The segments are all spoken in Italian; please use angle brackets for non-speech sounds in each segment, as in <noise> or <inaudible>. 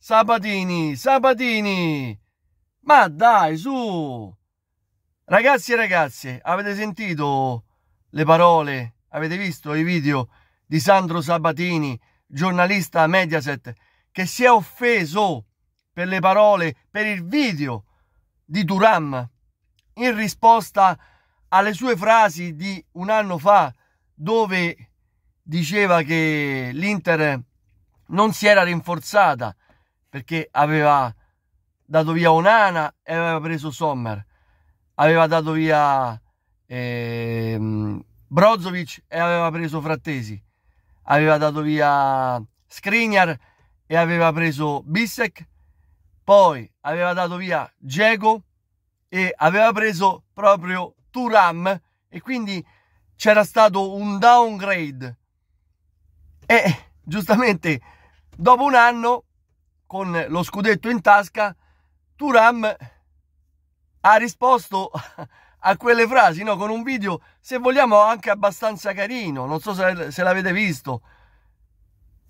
Sabatini, Sabatini! Ma dai, su! Ragazzi e ragazze, avete sentito le parole, avete visto i video di Sandro Sabatini, giornalista Mediaset, che si è offeso per le parole, per il video di Duram in risposta alle sue frasi di un anno fa dove diceva che l'Inter non si era rinforzata perché aveva dato via Onana e aveva preso Sommer, aveva dato via eh, Brozovic e aveva preso Frattesi, aveva dato via Skriniar e aveva preso Bissek, poi aveva dato via Diego e aveva preso proprio Turam e quindi c'era stato un downgrade e giustamente dopo un anno con lo scudetto in tasca, Turam ha risposto a quelle frasi no? con un video, se vogliamo, anche abbastanza carino. Non so se, se l'avete visto.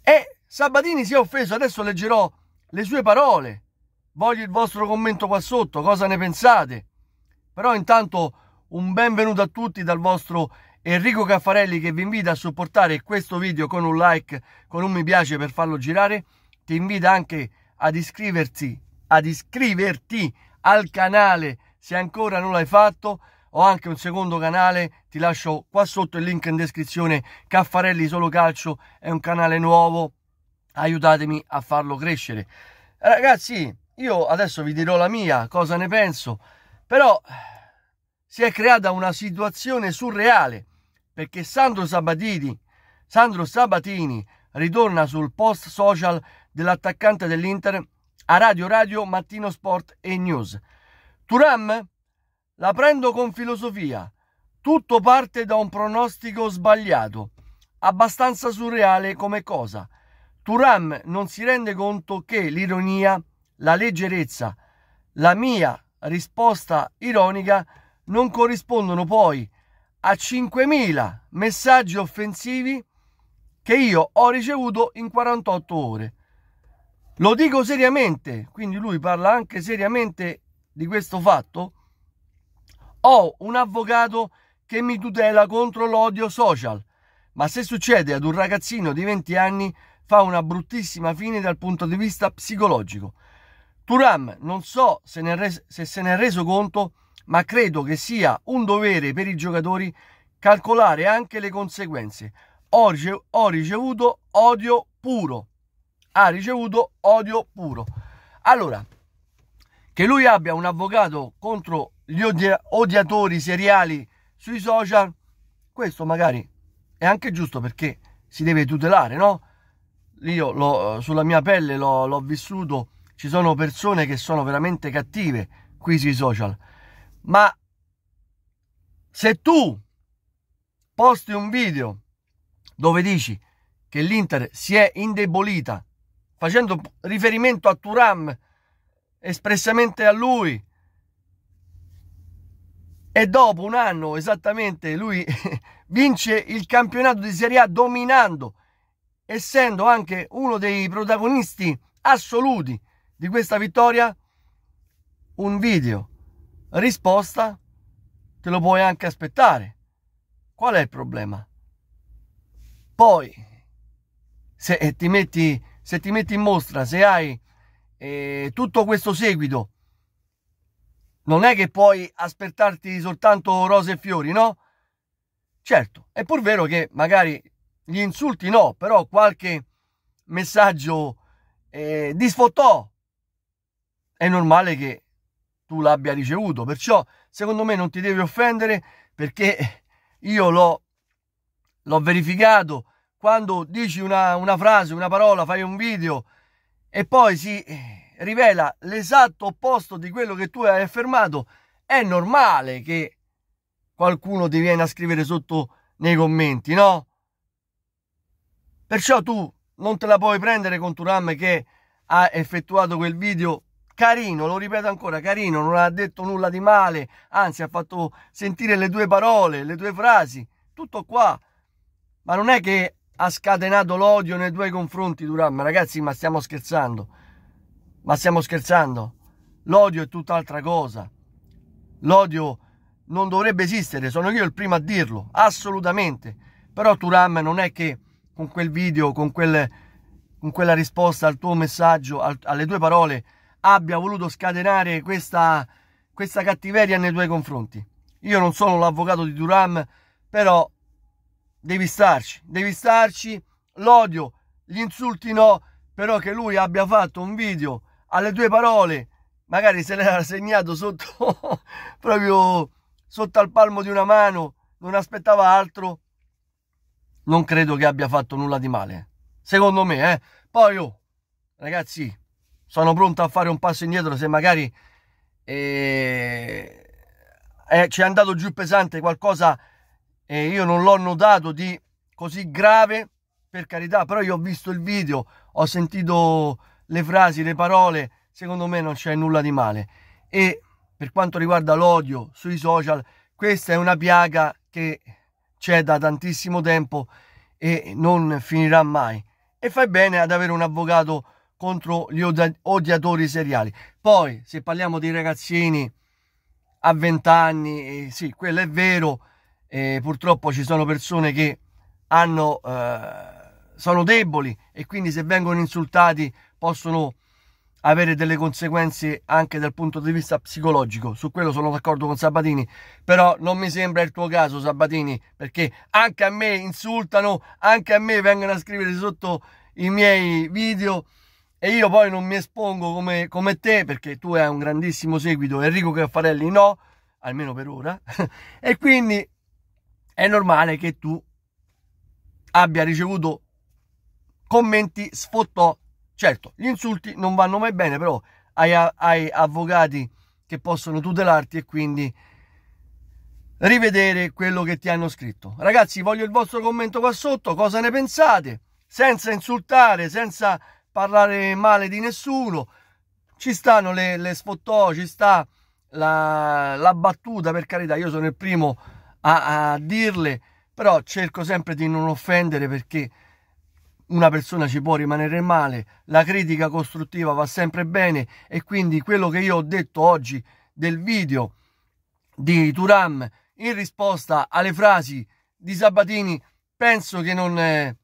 E Sabatini si è offeso. Adesso leggerò le sue parole. Voglio il vostro commento qua sotto. Cosa ne pensate? Però intanto un benvenuto a tutti dal vostro Enrico Caffarelli che vi invita a supportare questo video con un like, con un mi piace per farlo girare ti invito anche ad iscriverti, ad iscriverti al canale se ancora non l'hai fatto. Ho anche un secondo canale, ti lascio qua sotto il link in descrizione. Caffarelli Solo Calcio è un canale nuovo, aiutatemi a farlo crescere. Ragazzi, io adesso vi dirò la mia, cosa ne penso, però eh, si è creata una situazione surreale perché Sandro Sabatini, Sandro Sabatini ritorna sul post social dell'attaccante dell'Inter a Radio Radio Mattino Sport e News. Turam? La prendo con filosofia. Tutto parte da un pronostico sbagliato, abbastanza surreale come cosa. Turam non si rende conto che l'ironia, la leggerezza, la mia risposta ironica non corrispondono poi a 5.000 messaggi offensivi che io ho ricevuto in 48 ore. Lo dico seriamente, quindi lui parla anche seriamente di questo fatto. Ho un avvocato che mi tutela contro l'odio social, ma se succede ad un ragazzino di 20 anni fa una bruttissima fine dal punto di vista psicologico. Turam non so se, ne res- se se ne è reso conto, ma credo che sia un dovere per i giocatori calcolare anche le conseguenze. Ho, ricevuto odio puro ha ricevuto odio puro. Allora, che lui abbia un avvocato contro gli odia- odiatori seriali sui social, questo magari è anche giusto perché si deve tutelare, no? Io lo, eh, sulla mia pelle l'ho, l'ho vissuto, ci sono persone che sono veramente cattive qui sui social, ma se tu posti un video dove dici che l'Inter si è indebolita facendo riferimento a Turam espressamente a lui. E dopo un anno esattamente lui <laughs> vince il campionato di Serie A dominando, essendo anche uno dei protagonisti assoluti di questa vittoria. Un video risposta te lo puoi anche aspettare. Qual è il problema? Poi, se ti metti se ti metti in mostra, se hai eh, tutto questo seguito, non è che puoi aspettarti soltanto rose e fiori, no? Certo, è pur vero che magari gli insulti no, però qualche messaggio eh, di è normale che tu l'abbia ricevuto, perciò secondo me non ti devi offendere perché io l'ho verificato, quando dici una, una frase, una parola, fai un video e poi si eh, rivela l'esatto opposto di quello che tu hai affermato, è normale che qualcuno ti viene a scrivere sotto nei commenti, no? Perciò tu non te la puoi prendere con Turam che ha effettuato quel video carino, lo ripeto ancora, carino, non ha detto nulla di male, anzi ha fatto sentire le tue parole, le tue frasi, tutto qua. Ma non è che ha scatenato l'odio nei tuoi confronti, Duran. Ma ragazzi, ma stiamo scherzando. Ma stiamo scherzando. L'odio è tutt'altra cosa. L'odio non dovrebbe esistere, sono io il primo a dirlo, assolutamente. Però Turam non è che con quel video, con, quel, con quella risposta al tuo messaggio, al, alle tue parole, abbia voluto scatenare questa, questa cattiveria nei tuoi confronti. Io non sono l'avvocato di Turam, però devi starci, devi starci, l'odio, gli insulti no, però che lui abbia fatto un video alle tue parole, magari se l'era segnato sotto, <laughs> proprio sotto al palmo di una mano, non aspettava altro, non credo che abbia fatto nulla di male, secondo me, eh. Poi, oh, ragazzi, sono pronto a fare un passo indietro se magari eh, eh, ci è andato giù pesante qualcosa e io non l'ho notato di così grave, per carità, però io ho visto il video, ho sentito le frasi, le parole, secondo me non c'è nulla di male. E per quanto riguarda l'odio sui social, questa è una piaga che c'è da tantissimo tempo e non finirà mai. E fai bene ad avere un avvocato contro gli odiatori seriali. Poi, se parliamo di ragazzini a 20 anni, eh, sì, quello è vero, eh, purtroppo ci sono persone che hanno, eh, sono deboli e quindi se vengono insultati possono avere delle conseguenze anche dal punto di vista psicologico. Su quello sono d'accordo con Sabatini, però non mi sembra il tuo caso Sabatini, perché anche a me insultano, anche a me vengono a scrivere sotto i miei video e io poi non mi espongo come, come te perché tu hai un grandissimo seguito, Enrico Caffarelli no, almeno per ora, <laughs> e quindi è normale che tu abbia ricevuto commenti sfottò. Certo, gli insulti non vanno mai bene, però hai, hai avvocati che possono tutelarti e quindi rivedere quello che ti hanno scritto. Ragazzi, voglio il vostro commento qua sotto, cosa ne pensate? Senza insultare, senza parlare male di nessuno. Ci stanno le, le sfottò, ci sta la, la battuta, per carità, io sono il primo a, a dirle, però cerco sempre di non offendere perché una persona ci può rimanere male, la critica costruttiva va sempre bene e quindi quello che io ho detto oggi del video di Turam in risposta alle frasi di Sabatini penso che non eh,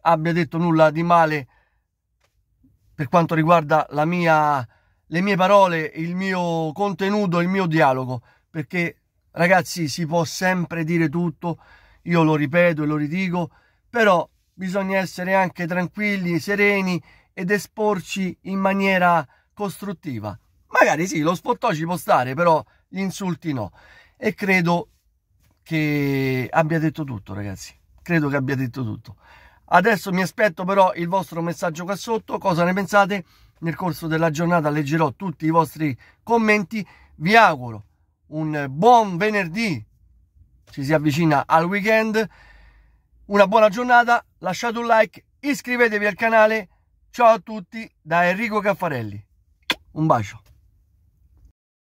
abbia detto nulla di male per quanto riguarda la mia, le mie parole, il mio contenuto, il mio dialogo, perché Ragazzi, si può sempre dire tutto, io lo ripeto e lo ridico, però bisogna essere anche tranquilli, sereni ed esporci in maniera costruttiva. Magari sì, lo spottò ci può stare, però gli insulti no. E credo che abbia detto tutto, ragazzi. Credo che abbia detto tutto. Adesso mi aspetto però il vostro messaggio qua sotto, cosa ne pensate? Nel corso della giornata leggerò tutti i vostri commenti. Vi auguro un buon venerdì, ci si avvicina al weekend, una buona giornata, lasciate un like, iscrivetevi al canale, ciao a tutti da Enrico Caffarelli, un bacio.